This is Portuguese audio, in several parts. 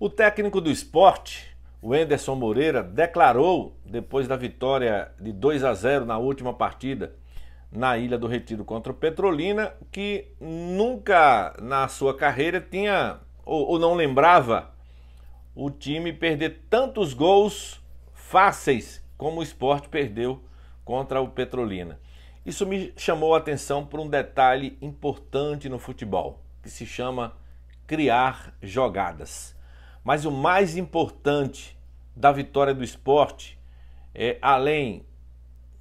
O técnico do esporte, o Enderson Moreira, declarou, depois da vitória de 2 a 0 na última partida na Ilha do Retiro contra o Petrolina, que nunca na sua carreira tinha, ou, ou não lembrava, o time perder tantos gols fáceis como o esporte perdeu contra o Petrolina. Isso me chamou a atenção para um detalhe importante no futebol, que se chama criar jogadas. Mas o mais importante da vitória do esporte, é, além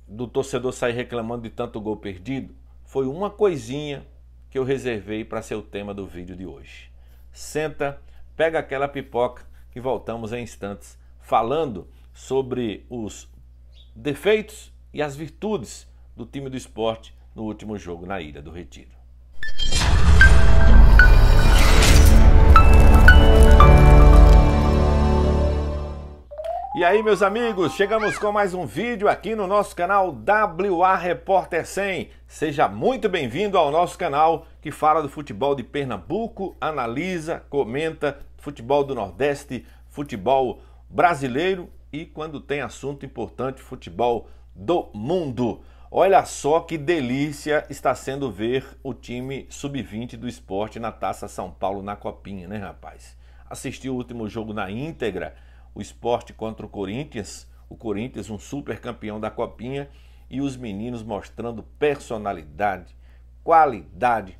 do torcedor sair reclamando de tanto gol perdido, foi uma coisinha que eu reservei para ser o tema do vídeo de hoje. Senta, pega aquela pipoca e voltamos em instantes falando sobre os defeitos e as virtudes do time do esporte no último jogo na Ilha do Retiro. E aí, meus amigos, chegamos com mais um vídeo aqui no nosso canal WA Repórter 100. Seja muito bem-vindo ao nosso canal que fala do futebol de Pernambuco, analisa, comenta futebol do Nordeste, futebol brasileiro e, quando tem assunto importante, futebol do mundo. Olha só que delícia está sendo ver o time sub-20 do esporte na Taça São Paulo na Copinha, né, rapaz? Assistiu o último jogo na íntegra o esporte contra o Corinthians, o Corinthians um super campeão da Copinha e os meninos mostrando personalidade, qualidade.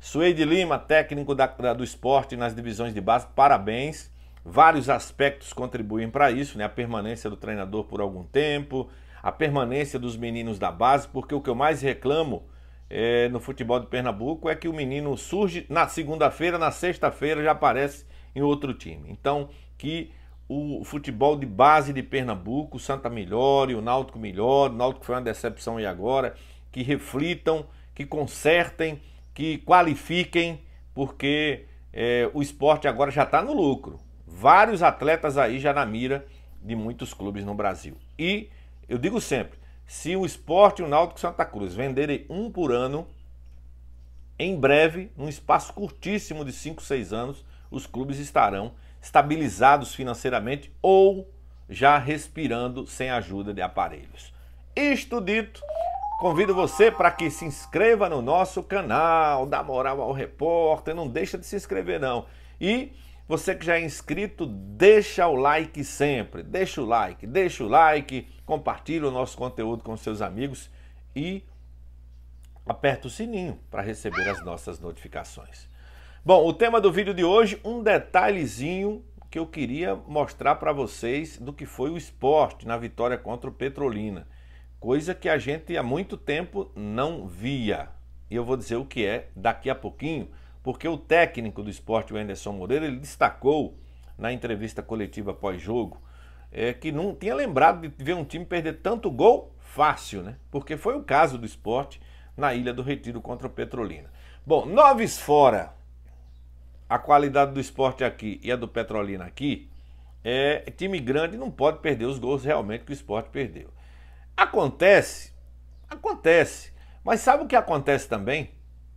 Suede Lima, técnico da, da, do esporte nas divisões de base, parabéns. Vários aspectos contribuem para isso, né? A permanência do treinador por algum tempo, a permanência dos meninos da base, porque o que eu mais reclamo é, no futebol de Pernambuco é que o menino surge na segunda-feira, na sexta-feira já aparece em outro time. Então, que o futebol de base de Pernambuco, Santa melhore, o Náutico melhore, o Náutico foi uma decepção e agora, que reflitam, que consertem, que qualifiquem, porque é, o esporte agora já está no lucro. Vários atletas aí já na mira de muitos clubes no Brasil. E eu digo sempre, se o esporte e o Náutico Santa Cruz venderem um por ano, em breve, num espaço curtíssimo de 5, 6 anos, os clubes estarão estabilizados financeiramente ou já respirando sem ajuda de aparelhos. Isto dito, convido você para que se inscreva no nosso canal, dá moral ao repórter, não deixa de se inscrever não. E você que já é inscrito, deixa o like sempre, deixa o like, deixa o like, compartilha o nosso conteúdo com seus amigos e aperta o sininho para receber as nossas notificações. Bom, o tema do vídeo de hoje, um detalhezinho que eu queria mostrar para vocês do que foi o esporte na vitória contra o Petrolina. Coisa que a gente há muito tempo não via. E eu vou dizer o que é daqui a pouquinho, porque o técnico do esporte, o Anderson Moreira, ele destacou na entrevista coletiva pós-jogo é, que não tinha lembrado de ver um time perder tanto gol fácil, né? Porque foi o caso do esporte na Ilha do Retiro contra o Petrolina. Bom, noves fora a qualidade do esporte aqui e a do Petrolina aqui, é, time grande não pode perder os gols realmente que o esporte perdeu. Acontece, acontece. Mas sabe o que acontece também?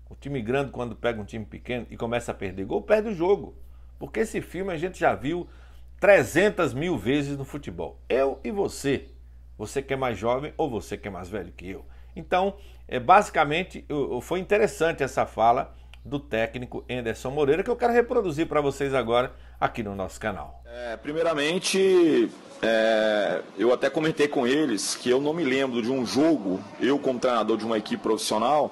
O time grande, quando pega um time pequeno e começa a perder gol, perde o jogo. Porque esse filme a gente já viu 300 mil vezes no futebol. Eu e você. Você que é mais jovem ou você que é mais velho que eu. Então, é, basicamente, foi interessante essa fala do técnico Anderson Moreira, que eu quero reproduzir para vocês agora aqui no nosso canal. É, primeiramente, é, eu até comentei com eles que eu não me lembro de um jogo, eu como treinador de uma equipe profissional,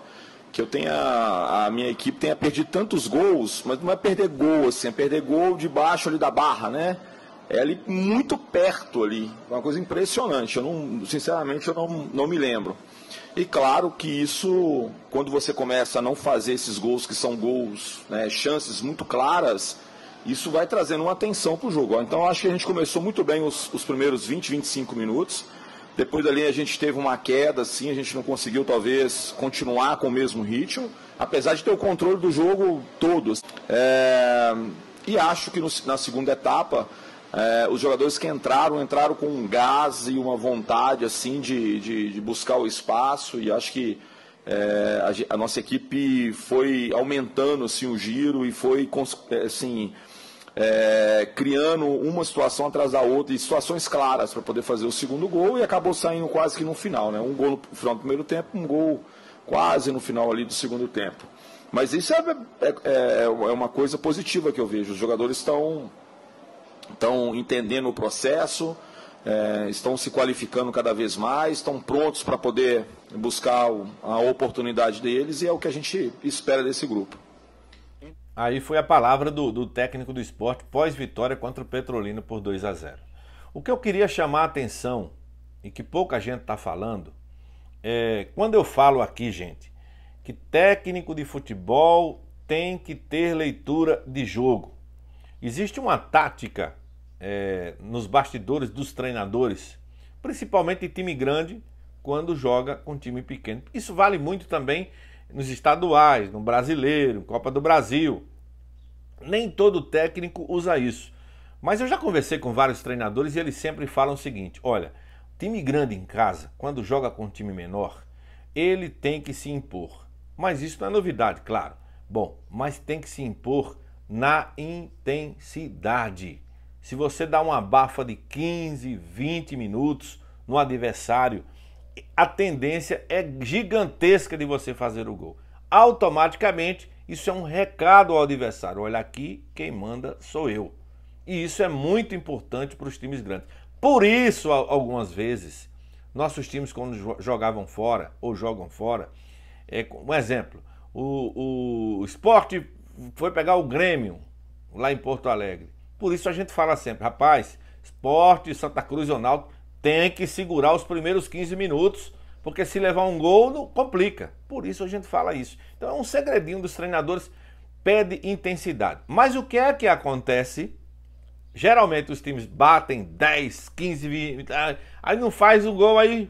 que eu tenha, a minha equipe tenha perdido tantos gols, mas não é perder gol assim, é perder gol debaixo ali da barra, né? É ali muito perto ali, uma coisa impressionante. Eu não, sinceramente, eu não, não me lembro. E claro que isso, quando você começa a não fazer esses gols que são gols, né, chances muito claras, isso vai trazendo uma atenção para o jogo. Então acho que a gente começou muito bem os, os, primeiros 20, 25 minutos. Depois dali a gente teve uma queda, assim, a gente não conseguiu talvez continuar com o mesmo ritmo, apesar de ter o controle do jogo todo. Assim. É... E acho que no, na segunda etapa é, os jogadores que entraram, entraram com um gás e uma vontade assim de, de, de buscar o espaço e acho que é, a, a, nossa equipe foi aumentando assim, o giro e foi é, assim, é, criando uma situação atrás da outra e situações claras para poder fazer o segundo gol e acabou saindo quase que no final. Né? Um gol no final do primeiro tempo, um gol quase no final ali do segundo tempo. Mas isso é, é, é, é uma coisa positiva que eu vejo. Os jogadores estão estão entendendo o processo, é, estão se qualificando cada vez mais, estão prontos para poder buscar a oportunidade deles e é o que a gente espera desse grupo. Aí foi a palavra do, do técnico do esporte pós-vitória contra o Petrolina por 2 a 0. O que eu queria chamar a atenção e que pouca gente está falando é quando eu falo aqui, gente, que técnico de futebol tem que ter leitura de jogo. Existe uma tática é, nos bastidores dos treinadores, principalmente time grande, quando joga com time pequeno. Isso vale muito também nos estaduais, no brasileiro, Copa do Brasil. Nem todo técnico usa isso. Mas eu já conversei com vários treinadores e eles sempre falam o seguinte: olha, time grande em casa, quando joga com um time menor, ele tem que se impor. Mas isso não é novidade, claro. Bom, mas tem que se impor na intensidade. Se você dá uma bafa de 15, 20 minutos no adversário, a tendência é gigantesca de você fazer o gol. Automaticamente, isso é um recado ao adversário. Olha aqui, quem manda sou eu. E isso é muito importante para os times grandes. Por isso, algumas vezes, nossos times, quando jogavam fora ou jogam fora, é, um exemplo, o, o esporte foi pegar o Grêmio lá em Porto Alegre. Por isso a gente fala sempre, rapaz, esporte, Santa Cruz e Ronaldo tem que segurar os primeiros 15 minutos, porque se levar um gol, não complica. Por isso a gente fala isso. Então é um segredinho dos treinadores, pede intensidade. Mas o que é que acontece? Geralmente os times batem 10, 15, 20, aí não faz o gol, aí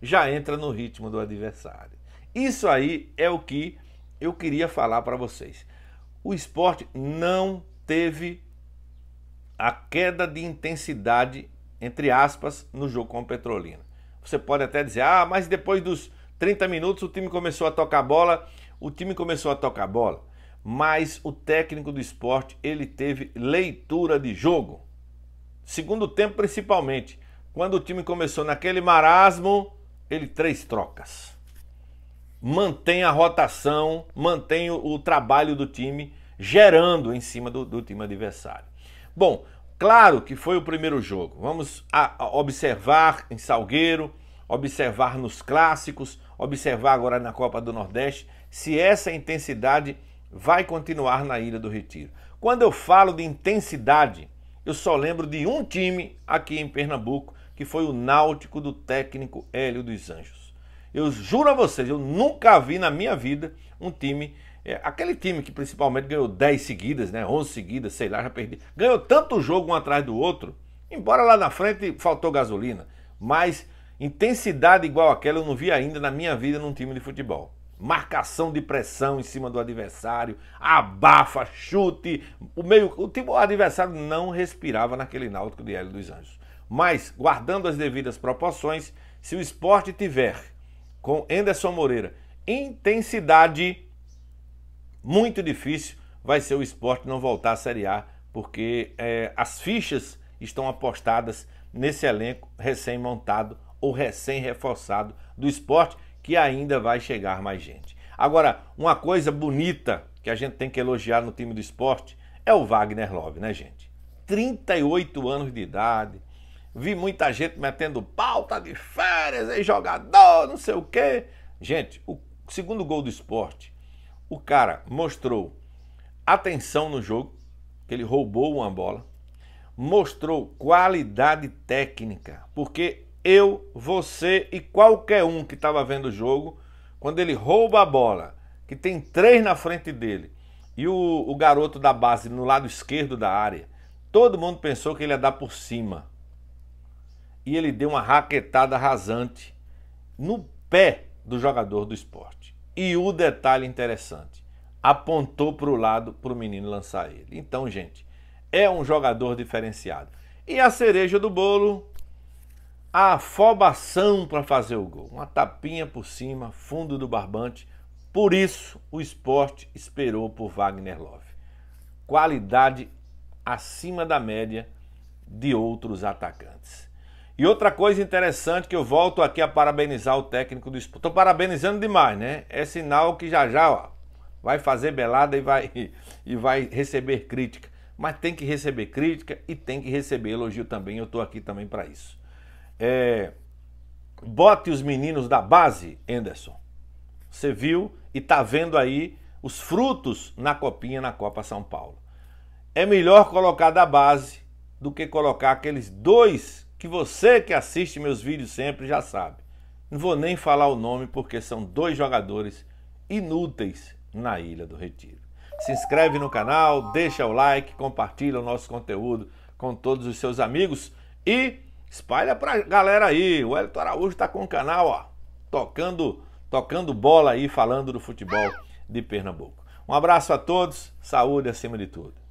já entra no ritmo do adversário. Isso aí é o que eu queria falar para vocês. O esporte não teve a queda de intensidade, entre aspas, no jogo com o Petrolina. Você pode até dizer, ah, mas depois dos 30 minutos o time começou a tocar bola, o time começou a tocar bola. Mas o técnico do esporte, ele teve leitura de jogo. Segundo tempo, principalmente. Quando o time começou naquele marasmo, ele três trocas. Mantém a rotação, mantém o, o trabalho do time gerando em cima do, do time adversário. Bom, claro que foi o primeiro jogo. Vamos a, a observar em Salgueiro, observar nos clássicos, observar agora na Copa do Nordeste se essa intensidade vai continuar na Ilha do Retiro. Quando eu falo de intensidade, eu só lembro de um time aqui em Pernambuco, que foi o Náutico do técnico Hélio dos Anjos. Eu juro a vocês, eu nunca vi na minha vida um time é, aquele time que principalmente ganhou 10 seguidas, né? 11 seguidas, sei lá, já perdi. Ganhou tanto jogo um atrás do outro, embora lá na frente faltou gasolina, mas intensidade igual àquela eu não vi ainda na minha vida num time de futebol. Marcação de pressão em cima do adversário, abafa, chute, o meio, o, time, o adversário não respirava naquele Náutico de Hélio dos Anjos. Mas, guardando as devidas proporções, se o esporte tiver com Enderson Moreira intensidade muito difícil vai ser o esporte não voltar à Série A, porque é, as fichas estão apostadas nesse elenco recém-montado ou recém-reforçado do esporte, que ainda vai chegar mais gente. Agora, uma coisa bonita que a gente tem que elogiar no time do esporte é o Wagner Love, né, gente? 38 anos de idade, vi muita gente metendo pau, tá de férias, jogador, não sei o quê. Gente, o segundo gol do esporte o cara mostrou atenção no jogo, que ele roubou uma bola, mostrou qualidade técnica, porque eu, você e qualquer um que estava vendo o jogo, quando ele rouba a bola, que tem três na frente dele, e o, o garoto da base no lado esquerdo da área, todo mundo pensou que ele ia dar por cima. E ele deu uma raquetada rasante no pé do jogador do esporte. E o detalhe interessante, apontou para o lado para o menino lançar ele. Então, gente, é um jogador diferenciado. E a cereja do bolo, a afobação para fazer o gol. Uma tapinha por cima, fundo do barbante. Por isso, o esporte esperou por Wagner Love. Qualidade acima da média de outros atacantes. E outra coisa interessante que eu volto aqui a parabenizar o técnico do esporte. Tô parabenizando demais, né? É sinal que já já ó, vai fazer belada e vai, e vai receber crítica. Mas tem que receber crítica e tem que receber elogio também. Eu tô aqui também para isso. É... Bote os meninos da base, Anderson. Você viu e tá vendo aí os frutos na copinha na Copa São Paulo. É melhor colocar da base do que colocar aqueles dois que você que assiste meus vídeos sempre já sabe. Não vou nem falar o nome porque são dois jogadores inúteis na Ilha do Retiro. Se inscreve no canal, deixa o like, compartilha o nosso conteúdo com todos os seus amigos e espalha pra galera aí. O Elton Araújo tá com o canal, ó, tocando, tocando bola aí, falando do futebol de Pernambuco. Um abraço a todos, saúde acima de tudo.